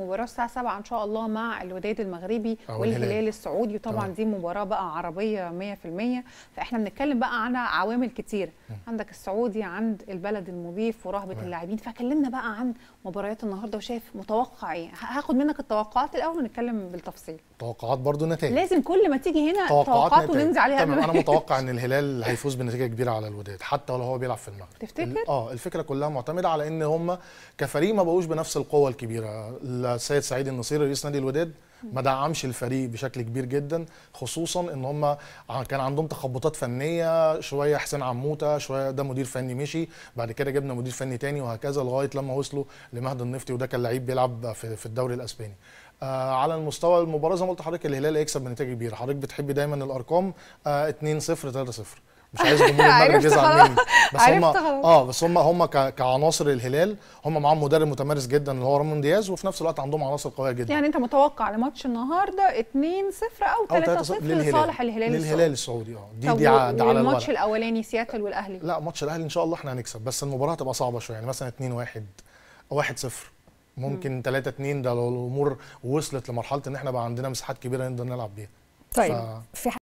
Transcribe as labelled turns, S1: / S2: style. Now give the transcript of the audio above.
S1: مباراة الساعة 7 إن شاء الله مع الوداد المغربي والهلال الهلال. السعودي وطبعا طبعا. دي مباراة بقى عربية 100% فإحنا بنتكلم بقى على عوامل كتير عندك السعودي عند البلد المضيف ورهبه اللاعبين فكلمنا بقى عن مباريات النهارده وشايف متوقع ايه هاخد منك التوقعات الاول ونتكلم بالتفصيل
S2: توقعات برضو نتائج لازم
S1: كل ما تيجي هنا توقعات وننزل عليها تمام انا متوقع
S2: ان الهلال هيفوز بنتيجه كبيره على الوداد حتى لو هو بيلعب في المغرب تفتكر اه الفكره كلها معتمده على ان هم كفريق ما بقوش بنفس القوه الكبيره السيد سعيد النصيري رئيس نادي الوداد ما دعمش الفريق بشكل كبير جدا خصوصا ان هم كان عندهم تخبطات فنيه شويه حسين عموته شويه ده مدير فني مشي بعد كده جبنا مدير فني تاني وهكذا لغايه لما وصلوا لمهد النفطي وده كان لعيب بيلعب في الدوري الاسباني آه، على المستوى المباراه زي ما قلت لحضرتك الهلال هيكسب بنتيجه كبيره حضرتك بتحب دايما الارقام 2 0 3 0 مش عايز جمهور المغرب يزعل مني بس هم اه بس هم هم كعناصر الهلال هم معاهم مدرب متمرس جدا اللي هو رامون دياز وفي نفس الوقت عندهم عناصر قويه جدا يعني
S1: انت متوقع لماتش النهارده 2-0 او 3-0 لصالح الهلال للهلال السعودي
S2: اه دي دي, على الماتش
S1: الاولاني سياتل
S2: والاهلي لا ماتش الاهلي ان شاء الله احنا هنكسب بس المباراه هتبقى صعبه شويه يعني مثلا 2-1 او 1-0 ممكن 3 2 ده لو الامور وصلت لمرحله ان احنا بقى عندنا مساحات كبيره نقدر نلعب بيها
S1: طيب ف... في